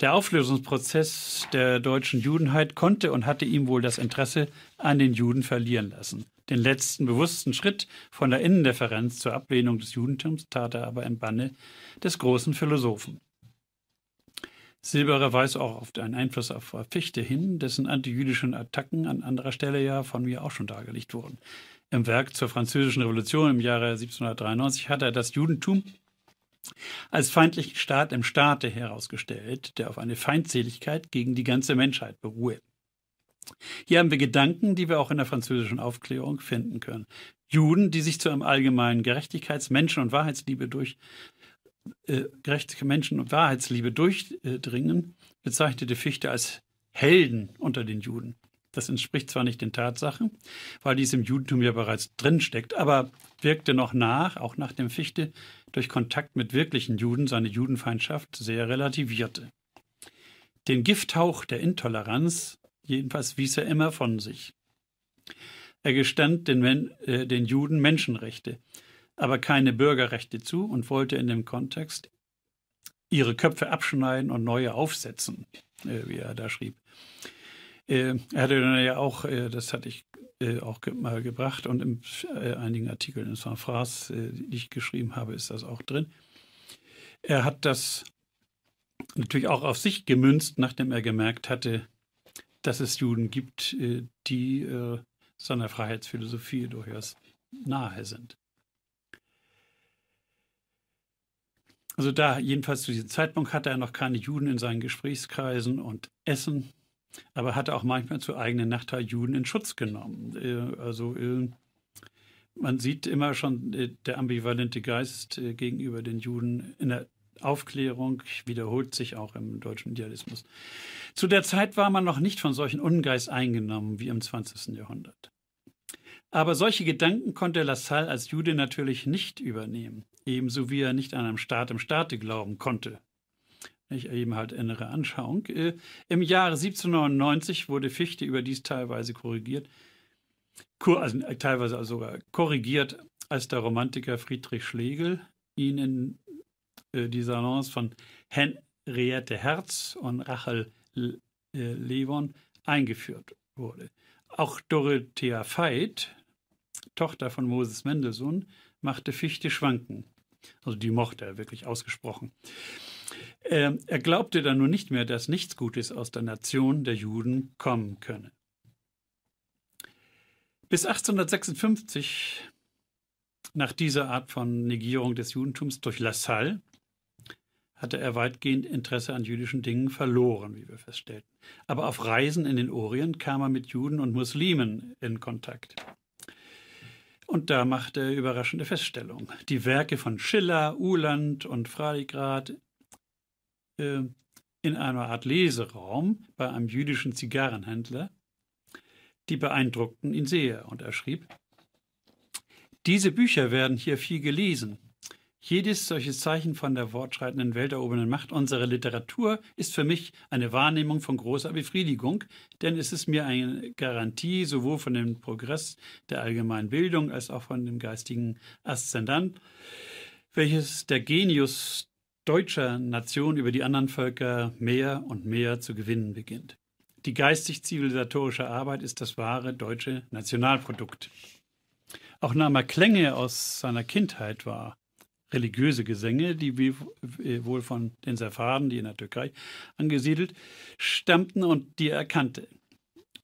Der Auflösungsprozess der deutschen Judenheit konnte und hatte ihm wohl das Interesse an den Juden verlieren lassen. Den letzten bewussten Schritt von der Innendifferenz zur Ablehnung des Judentums tat er aber im Banne des großen Philosophen. Silberer weist auch auf einen Einfluss auf Fichte hin, dessen antijüdischen Attacken an anderer Stelle ja von mir auch schon dargelegt wurden. Im Werk zur Französischen Revolution im Jahre 1793 hat er das Judentum als feindlichen Staat im Staate herausgestellt, der auf eine Feindseligkeit gegen die ganze Menschheit beruhe. Hier haben wir Gedanken, die wir auch in der französischen Aufklärung finden können. Juden, die sich zu einem allgemeinen Gerechtigkeits-, Menschen- und Wahrheitsliebe durch äh, gerechte Menschen- und Wahrheitsliebe durchdringen, bezeichnete Fichte als Helden unter den Juden. Das entspricht zwar nicht den Tatsachen, weil dies im Judentum ja bereits drinsteckt, aber wirkte noch nach, auch nach dem Fichte, durch Kontakt mit wirklichen Juden seine Judenfeindschaft sehr relativierte. Den Gifthauch der Intoleranz jedenfalls wies er immer von sich. Er gestand den, äh, den Juden Menschenrechte, aber keine Bürgerrechte zu und wollte in dem Kontext ihre Köpfe abschneiden und neue aufsetzen, äh, wie er da schrieb. Äh, er hatte dann ja auch, äh, das hatte ich äh, auch ge mal gebracht und in äh, einigen Artikeln in Saint Phrase, äh, die ich geschrieben habe, ist das auch drin. Er hat das natürlich auch auf sich gemünzt, nachdem er gemerkt hatte, dass es Juden gibt, äh, die seiner Freiheitsphilosophie durchaus nahe sind. Also da, jedenfalls zu diesem Zeitpunkt, hatte er noch keine Juden in seinen Gesprächskreisen und Essen aber hat auch manchmal zu eigenen Nachteil Juden in Schutz genommen. Äh, also äh, man sieht immer schon äh, der ambivalente Geist gegenüber den Juden in der Aufklärung wiederholt sich auch im deutschen Idealismus. Zu der Zeit war man noch nicht von solchen Ungeist eingenommen wie im 20. Jahrhundert. Aber solche Gedanken konnte Lassalle als Jude natürlich nicht übernehmen, ebenso wie er nicht an einem Staat im Staate glauben konnte, nicht eben halt innere Anschauung. Äh, Im Jahre 1799 wurde Fichte überdies teilweise korrigiert, also, äh, teilweise sogar korrigiert, als der Romantiker Friedrich Schlegel ihn in äh, die Salons von Henriette Herz und Rachel äh, Levon eingeführt wurde. Auch Dorothea Veit, Tochter von Moses Mendelssohn, machte Fichte schwanken. Also die mochte er wirklich ausgesprochen. Ähm, er glaubte dann nun nicht mehr, dass nichts Gutes aus der Nation der Juden kommen könne. Bis 1856, nach dieser Art von Negierung des Judentums durch Lassalle, hatte er weitgehend Interesse an jüdischen Dingen verloren, wie wir feststellten. Aber auf Reisen in den Orient kam er mit Juden und Muslimen in Kontakt. Und da machte er überraschende Feststellungen. Die Werke von Schiller, Uhland und Freiligrath äh, in einer Art Leseraum bei einem jüdischen Zigarrenhändler. Die beeindruckten ihn sehr und er schrieb, diese Bücher werden hier viel gelesen. Jedes solches Zeichen von der fortschreitenden welterobernden Macht unserer Literatur ist für mich eine Wahrnehmung von großer Befriedigung, denn es ist mir eine Garantie sowohl von dem Progress der allgemeinen Bildung als auch von dem geistigen Aszendant, welches der Genius deutscher Nation über die anderen Völker mehr und mehr zu gewinnen beginnt. Die geistig-zivilisatorische Arbeit ist das wahre deutsche Nationalprodukt. Auch Nama Klänge aus seiner Kindheit war religiöse Gesänge, die wohl von den Safaden, die in der Türkei angesiedelt, stammten und die er erkannte.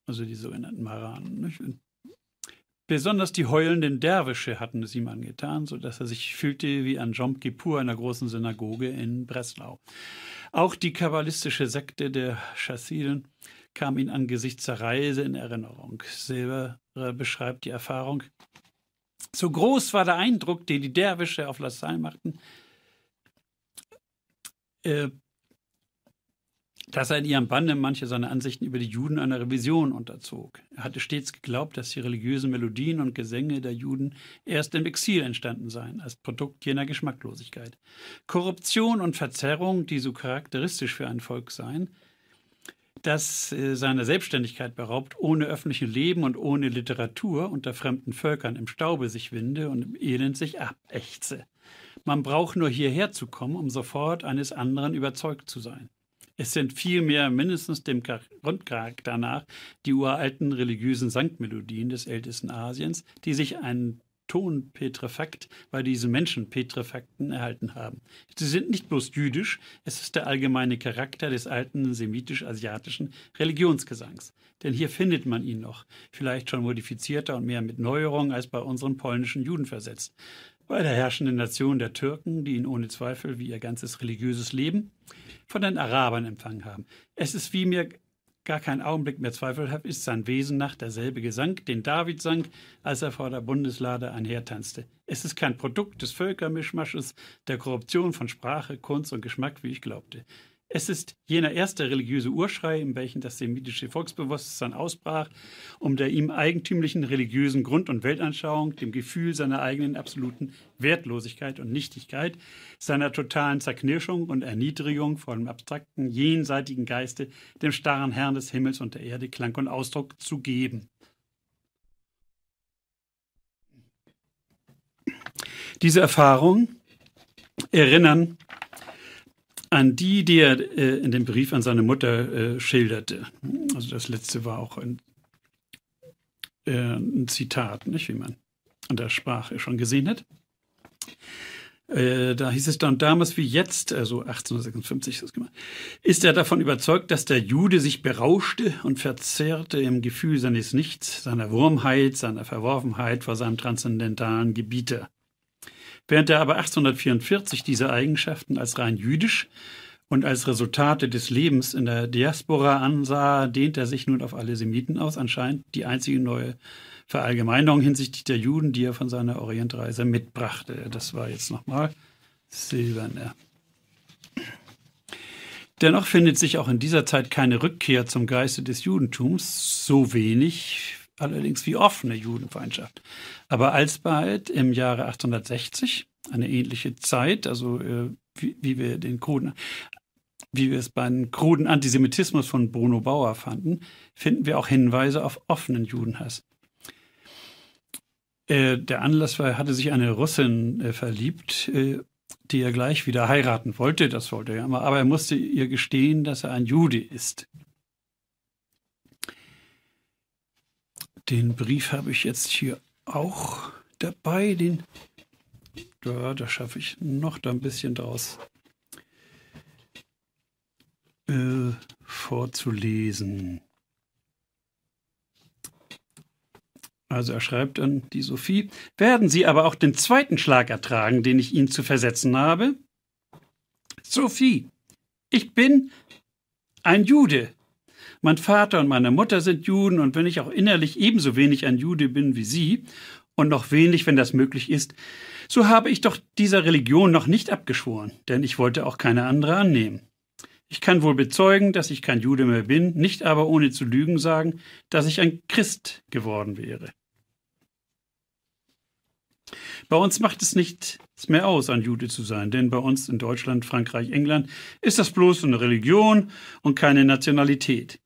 Also die sogenannten Maranen. Besonders die heulenden Derwische hatten es ihm angetan, so dass er sich fühlte wie an Jom Kippur einer großen Synagoge in Breslau. Auch die kabbalistische Sekte der Chassiden kam ihm angesichts der Reise in Erinnerung. Silber äh, beschreibt die Erfahrung. So groß war der Eindruck, den die Derwische auf Lassalle machten, äh, dass er in ihrem Bande manche seiner Ansichten über die Juden einer Revision unterzog. Er hatte stets geglaubt, dass die religiösen Melodien und Gesänge der Juden erst im Exil entstanden seien, als Produkt jener Geschmacklosigkeit. Korruption und Verzerrung, die so charakteristisch für ein Volk seien, das äh, seiner Selbstständigkeit beraubt, ohne öffentliche Leben und ohne Literatur unter fremden Völkern im Staube sich winde und im Elend sich abächze. Man braucht nur hierher zu kommen, um sofort eines anderen überzeugt zu sein. Es sind vielmehr mindestens dem Grundcharakter nach die uralten religiösen Sangmelodien des ältesten Asiens, die sich einen Tonpetrefakt bei diesen Menschenpetrefakten erhalten haben. Sie sind nicht bloß jüdisch, es ist der allgemeine Charakter des alten semitisch-asiatischen Religionsgesangs. Denn hier findet man ihn noch, vielleicht schon modifizierter und mehr mit Neuerungen als bei unseren polnischen Juden versetzt bei der herrschenden Nation der Türken, die ihn ohne Zweifel wie ihr ganzes religiöses Leben von den Arabern empfangen haben. Es ist wie mir gar kein Augenblick mehr zweifelhaft ist sein Wesen nach derselbe Gesang, den David sang, als er vor der Bundeslade einhertanzte. Es ist kein Produkt des Völkermischmasches, der Korruption von Sprache, Kunst und Geschmack, wie ich glaubte. Es ist jener erste religiöse Urschrei, in welchem das semitische Volksbewusstsein ausbrach, um der ihm eigentümlichen religiösen Grund- und Weltanschauung, dem Gefühl seiner eigenen absoluten Wertlosigkeit und Nichtigkeit, seiner totalen Zerknirschung und Erniedrigung vor dem abstrakten, jenseitigen Geiste, dem starren Herrn des Himmels und der Erde Klang und Ausdruck zu geben. Diese Erfahrungen erinnern an die, die er äh, in dem Brief an seine Mutter äh, schilderte. Also das letzte war auch ein, äh, ein, Zitat, nicht wie man an der Sprache schon gesehen hat. Äh, da hieß es dann damals wie jetzt, also 1856 ist das gemacht, ist er davon überzeugt, dass der Jude sich berauschte und verzerrte im Gefühl seines Nichts, seiner Wurmheit, seiner Verworfenheit vor seinem transzendentalen Gebieter während er aber 1844 diese Eigenschaften als rein jüdisch und als Resultate des Lebens in der Diaspora ansah, dehnt er sich nun auf alle Semiten aus, anscheinend die einzige neue Verallgemeinerung hinsichtlich der Juden, die er von seiner Orientreise mitbrachte. Das war jetzt nochmal silberner. Dennoch findet sich auch in dieser Zeit keine Rückkehr zum Geiste des Judentums, so wenig allerdings wie offene Judenfeindschaft. Aber alsbald im Jahre 860, eine ähnliche Zeit, also äh, wie, wie, wir den kruden, wie wir es beim kruden Antisemitismus von Bruno Bauer fanden, finden wir auch Hinweise auf offenen Judenhass. Äh, der Anlass war, er hatte sich eine Russin äh, verliebt, äh, die er gleich wieder heiraten wollte, das wollte er ja immer, aber er musste ihr gestehen, dass er ein Jude ist. Den Brief habe ich jetzt hier auch dabei. Den, ja, da schaffe ich noch da ein bisschen draus äh, vorzulesen. Also er schreibt an die Sophie, werden Sie aber auch den zweiten Schlag ertragen, den ich Ihnen zu versetzen habe? Sophie, ich bin ein Jude. Mein Vater und meine Mutter sind Juden und wenn ich auch innerlich ebenso wenig ein Jude bin wie sie und noch wenig, wenn das möglich ist, so habe ich doch dieser Religion noch nicht abgeschworen, denn ich wollte auch keine andere annehmen. Ich kann wohl bezeugen, dass ich kein Jude mehr bin, nicht aber ohne zu lügen sagen, dass ich ein Christ geworden wäre. Bei uns macht es nichts mehr aus, ein Jude zu sein, denn bei uns in Deutschland, Frankreich, England ist das bloß eine Religion und keine Nationalität.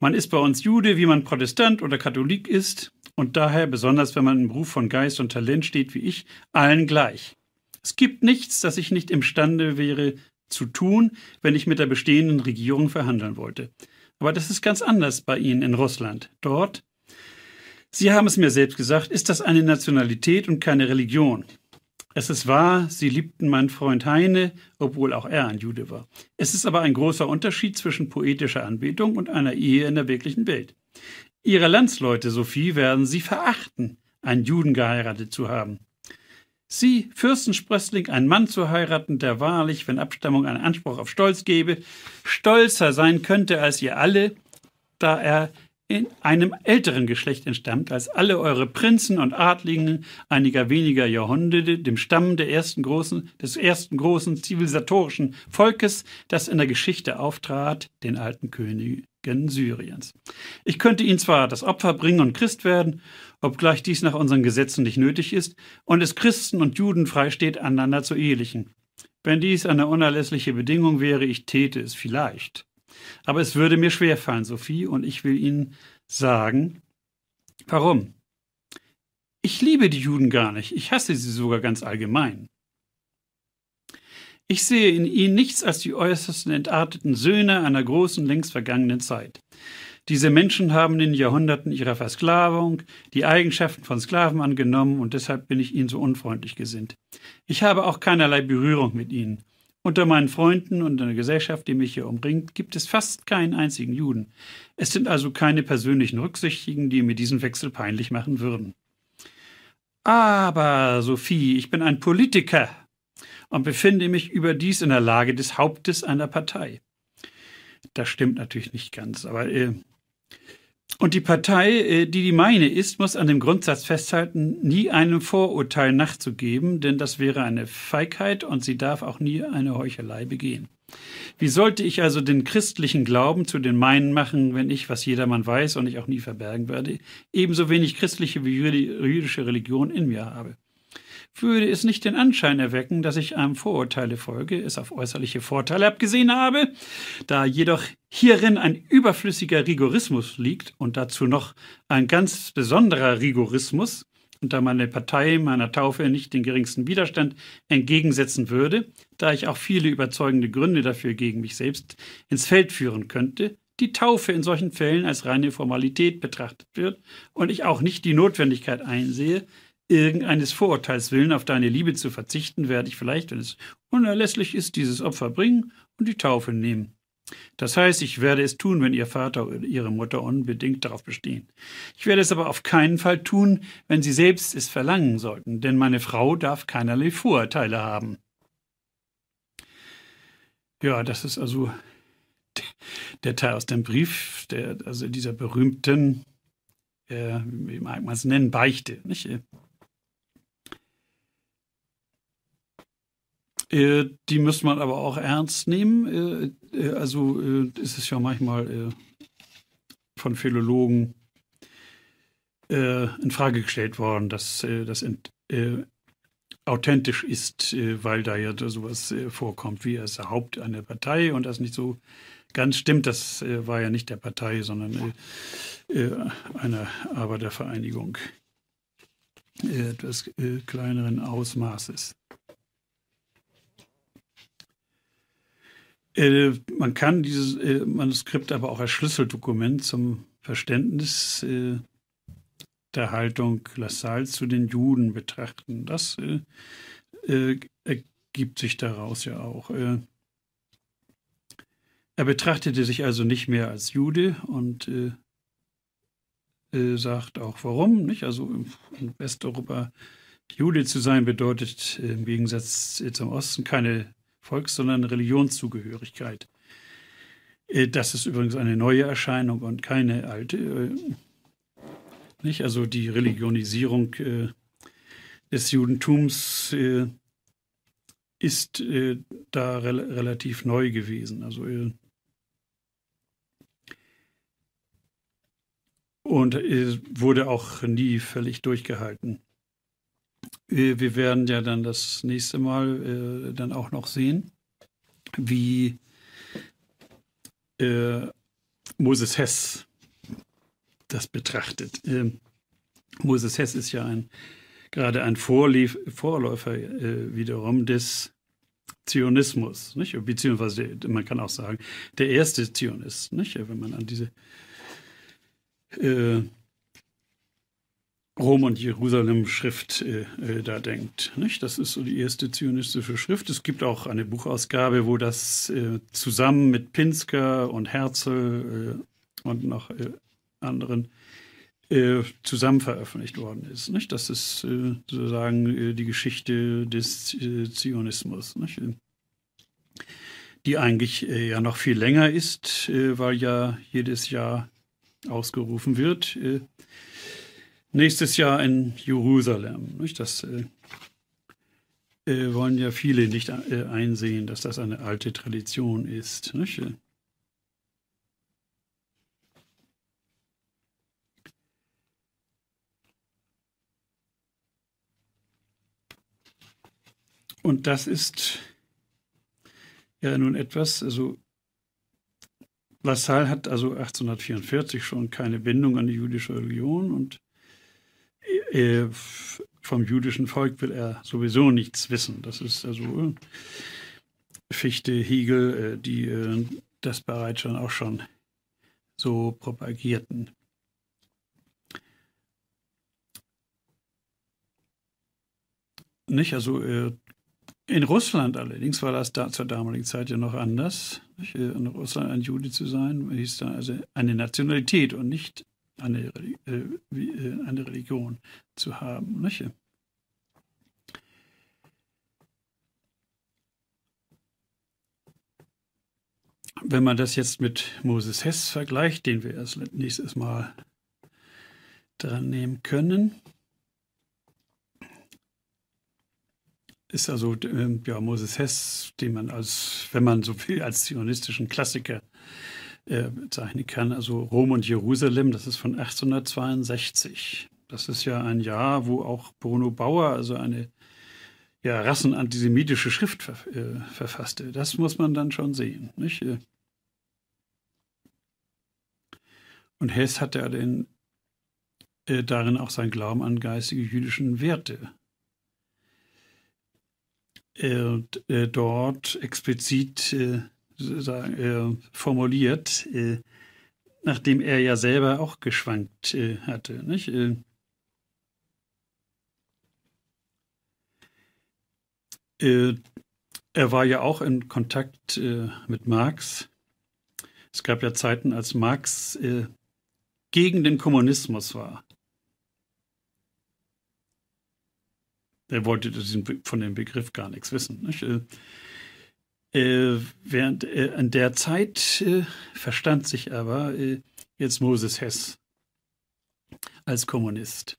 Man ist bei uns Jude, wie man Protestant oder Katholik ist und daher, besonders wenn man im Beruf von Geist und Talent steht wie ich, allen gleich. Es gibt nichts, das ich nicht imstande wäre zu tun, wenn ich mit der bestehenden Regierung verhandeln wollte. Aber das ist ganz anders bei Ihnen in Russland. Dort, Sie haben es mir selbst gesagt, ist das eine Nationalität und keine Religion. Es ist wahr, sie liebten meinen Freund Heine, obwohl auch er ein Jude war. Es ist aber ein großer Unterschied zwischen poetischer Anbetung und einer Ehe in der wirklichen Welt. Ihre Landsleute, Sophie, werden sie verachten, einen Juden geheiratet zu haben. Sie, Fürstensprössling, einen Mann zu heiraten, der wahrlich, wenn Abstammung einen Anspruch auf Stolz gäbe, stolzer sein könnte als ihr alle, da er in einem älteren Geschlecht entstammt als alle eure Prinzen und Adligen einiger weniger Jahrhunderte, dem Stamm der ersten großen, des ersten großen zivilisatorischen Volkes, das in der Geschichte auftrat, den alten Königen Syriens. Ich könnte ihnen zwar das Opfer bringen und Christ werden, obgleich dies nach unseren Gesetzen nicht nötig ist und es Christen und Juden freisteht, einander zu ehelichen. Wenn dies eine unerlässliche Bedingung wäre, ich täte es vielleicht. Aber es würde mir schwerfallen, Sophie, und ich will Ihnen sagen, warum. Ich liebe die Juden gar nicht, ich hasse sie sogar ganz allgemein. Ich sehe in ihnen nichts als die äußersten entarteten Söhne einer großen, längst vergangenen Zeit. Diese Menschen haben in den Jahrhunderten ihrer Versklavung die Eigenschaften von Sklaven angenommen und deshalb bin ich ihnen so unfreundlich gesinnt. Ich habe auch keinerlei Berührung mit ihnen. Unter meinen Freunden und in der Gesellschaft, die mich hier umringt, gibt es fast keinen einzigen Juden. Es sind also keine persönlichen Rücksichtigen, die mir diesen Wechsel peinlich machen würden. Aber, Sophie, ich bin ein Politiker und befinde mich überdies in der Lage des Hauptes einer Partei. Das stimmt natürlich nicht ganz, aber äh, und die Partei, äh, die die meine ist, muss an dem Grundsatz festhalten, nie einem Vorurteil nachzugeben, denn das wäre eine Feigheit und sie darf auch nie eine Heuchelei begehen. Wie sollte ich also den christlichen Glauben zu den meinen machen, wenn ich, was jedermann weiß und ich auch nie verbergen werde, ebenso wenig christliche wie jüdische Religion in mir habe? würde es nicht den Anschein erwecken, dass ich einem Vorurteile folge, es auf äußerliche Vorteile abgesehen habe, da jedoch hierin ein überflüssiger Rigorismus liegt und dazu noch ein ganz besonderer Rigorismus, und da meine Partei meiner Taufe nicht den geringsten Widerstand entgegensetzen würde, da ich auch viele überzeugende Gründe dafür gegen mich selbst ins Feld führen könnte, die Taufe in solchen Fällen als reine Formalität betrachtet wird und ich auch nicht die Notwendigkeit einsehe, irgendeines Vorurteils willen auf deine Liebe zu verzichten, werde ich vielleicht, wenn es unerlässlich ist, dieses Opfer bringen und die Taufe nehmen. Das heißt, ich werde es tun, wenn ihr Vater oder ihre Mutter unbedingt darauf bestehen. Ich werde es aber auf keinen Fall tun, wenn sie selbst es verlangen sollten, denn meine Frau darf keinerlei Vorurteile haben. Ja, das ist also der Teil aus dem Brief, der, also dieser berühmten, äh, wie mag man es nennen, Beichte. Nicht? Äh, die müsste man aber auch ernst nehmen. Äh, äh, also ist es ja manchmal von Philologen in Frage gestellt worden, dass das authentisch ist, weil da ja sowas vorkommt wie er ist der Haupt einer Partei und das nicht so ganz stimmt. Das war ja nicht der Partei, sondern einer Arbeitervereinigung etwas kleineren Ausmaßes. Äh, man kann dieses äh, Manuskript aber auch als Schlüsseldokument zum Verständnis äh, der Haltung Lassalle zu den Juden betrachten. Das äh, äh, ergibt sich daraus ja auch. Äh. er betrachtete sich also nicht mehr als Jude und sagt auch warum. Nicht? Also in Westeuropa Jude zu sein bedeutet im Gegensatz zum Osten keine Volks, sondern Religionszugehörigkeit. Äh, das ist übrigens eine neue Erscheinung und keine alte. Äh, nicht? Also die Religionisierung äh, des Judentums ist da relativ neu gewesen. Also und wurde auch nie völlig durchgehalten. Äh, wir werden ja dann das nächste Mal äh, dann auch noch sehen, wie äh, Moses Hess das betrachtet. Ähm, Moses Hess ist ja ein, gerade ein Vorlief, Vorläufer äh, wiederum des Zionismus, nicht? beziehungsweise man kann auch sagen, der erste Zionist, nicht? wenn man an diese äh, Rom und Jerusalem Schrift äh, äh, da denkt. Nicht? Das ist so die erste zionistische Schrift. Es gibt auch eine Buchausgabe, wo das äh, zusammen mit Pinsker und Herzl äh, und noch äh, anderen äh, zusammen veröffentlicht worden ist. Nicht? Das ist sozusagen die Geschichte des Zionismus. Nicht? Die eigentlich ja noch viel länger ist, weil ja jedes Jahr ausgerufen wird nächstes Jahr in Jerusalem. Nicht? Das äh, äh, wollen ja viele nicht äh, einsehen, dass das eine alte Tradition ist. Nicht? Äh, und das ist ja nun etwas, also Lassalle hat also 1844 schon keine Bindung an die jüdische Religion und äh, vom jüdischen Volk will er sowieso nichts wissen. Das ist also äh, Fichte, Hegel, äh, die äh, das bereits schon auch schon so propagierten. Nicht, also in Russland allerdings war das da, zur damaligen Zeit ja noch anders. Nicht? In Russland ein Jude zu sein, hieß da also eine Nationalität und nicht eine, äh, äh, eine Religion zu haben. Nicht? Wenn man das jetzt mit Moses Hess vergleicht, den wir erst nächstes Mal dran nehmen können, ist also ähm, ja, Moses Hess, den man als, wenn man so viel als zionistischen Klassiker äh, bezeichnen äh, kann. Also Rom und Jerusalem, das ist von 1862. Das ist ja ein Jahr, wo auch Bruno Bauer, also eine ja, rassenantisemitische Schrift ver äh, verfasste. Das muss man dann schon sehen. Nicht? Äh. Und Hess hat ja den, äh, darin auch seinen Glauben an geistige jüdischen Werte. Äh, äh dort explizit sozusagen äh, formuliert, äh, nachdem er ja selber auch geschwankt äh, hatte. Nicht? Äh, äh, er war ja auch in Kontakt äh, mit Marx. Es gab ja Zeiten, als Marx gegen den Kommunismus war. Er wollte von dem Begriff gar nichts wissen. Nicht? Äh, während äh, an der Zeit äh, verstand sich aber äh, jetzt Moses Hess als Kommunist.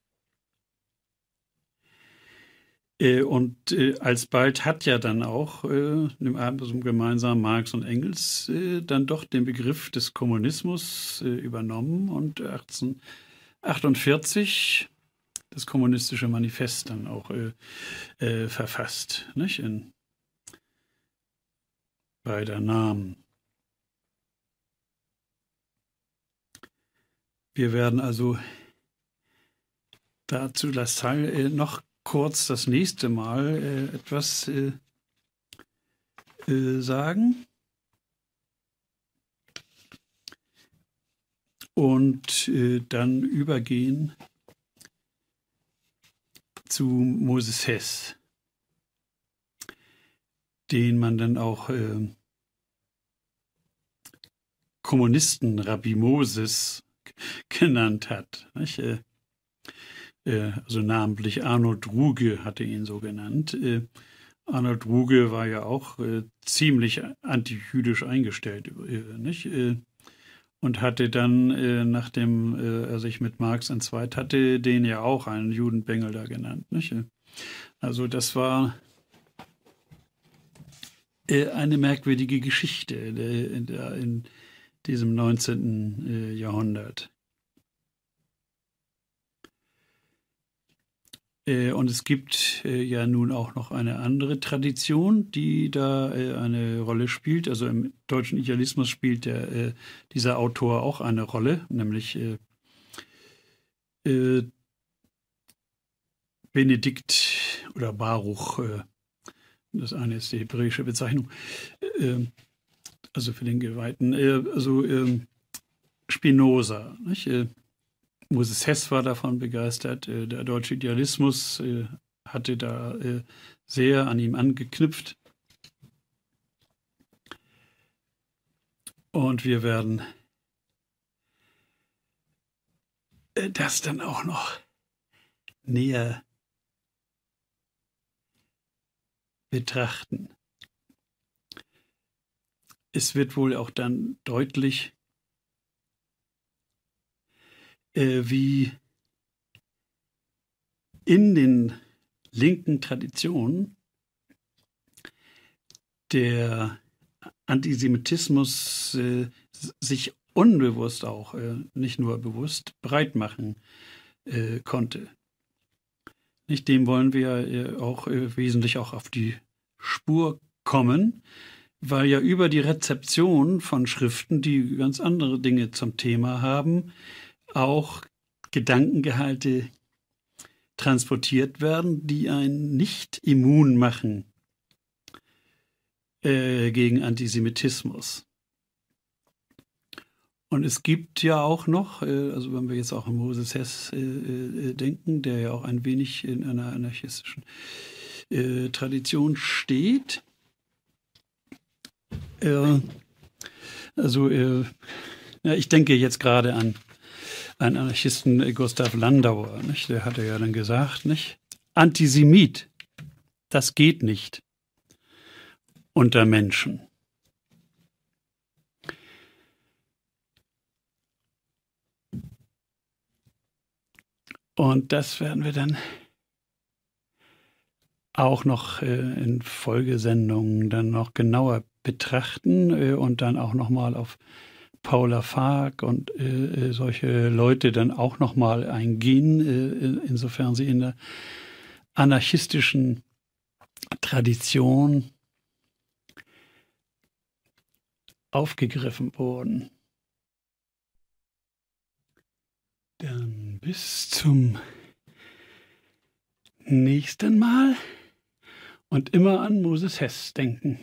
Äh, und äh, alsbald hat ja dann auch äh, im Abendesum gemeinsam Marx und Engels dann doch den Begriff des Kommunismus übernommen und 1848 das kommunistische Manifest dann auch verfasst. Nicht? In, beider Namen. Wir werden also dazu Lassalle äh, noch kurz das nächste Mal äh, etwas äh, äh sagen. Und äh, dann übergehen zu Moses Hess den man dann auch äh, Kommunisten Rabbi Moses genannt hat. Nicht? Äh, äh, also namentlich Arnold Ruge hatte ihn so genannt. Äh, Arnold Ruge war ja auch äh, ziemlich antijüdisch eingestellt, äh, nicht? Äh, und hatte dann, äh, nachdem er sich mit Marx entzweit hatte, den ja auch einen Judenbengel da genannt, nicht? Also das war äh, eine merkwürdige Geschichte äh, in, diesem 19. Äh, Jahrhundert. Und es gibt ja nun auch noch eine andere Tradition, die da eine Rolle spielt. Also im deutschen Idealismus spielt der, dieser Autor auch eine Rolle, nämlich Benedikt oder Baruch das eine ist die hebräische Bezeichnung, äh, also für den Geweihten. Äh, also äh, Spinoza. Nicht? Äh, Moses Hess war davon begeistert. Äh, der deutsche Idealismus äh, hatte da sehr an ihm angeknüpft. Und wir werden das dann auch noch näher betrachten. Es wird wohl auch dann deutlich, äh, wie in den linken Traditionen der Antisemitismus äh, sich unbewusst auch, äh, nicht nur bewusst, breit machen äh, konnte. Nicht dem wollen wir äh, auch äh, wesentlich auch auf die Spur kommen, weil ja über die Rezeption von Schriften, die ganz andere Dinge zum Thema haben, auch Gedankengehalte transportiert werden, die einen nicht immun machen äh, gegen Antisemitismus. Und es gibt ja auch noch, äh, also wenn wir jetzt auch an Moses Hess äh, äh, denken, der ja auch ein wenig in einer anarchistischen Tradition steht. Also ich denke jetzt gerade an einen Anarchisten Gustav Landauer, nicht? der hatte ja dann gesagt, nicht? Antisemit, das geht nicht unter Menschen. Und das werden wir dann auch noch äh, in Folgesendungen dann noch genauer betrachten äh, und dann auch nochmal auf Paula Fark und äh, äh, solche Leute dann auch nochmal eingehen, äh, insofern sie in der anarchistischen Tradition aufgegriffen wurden. Dann bis zum nächsten Mal und immer an Moses Hess denken.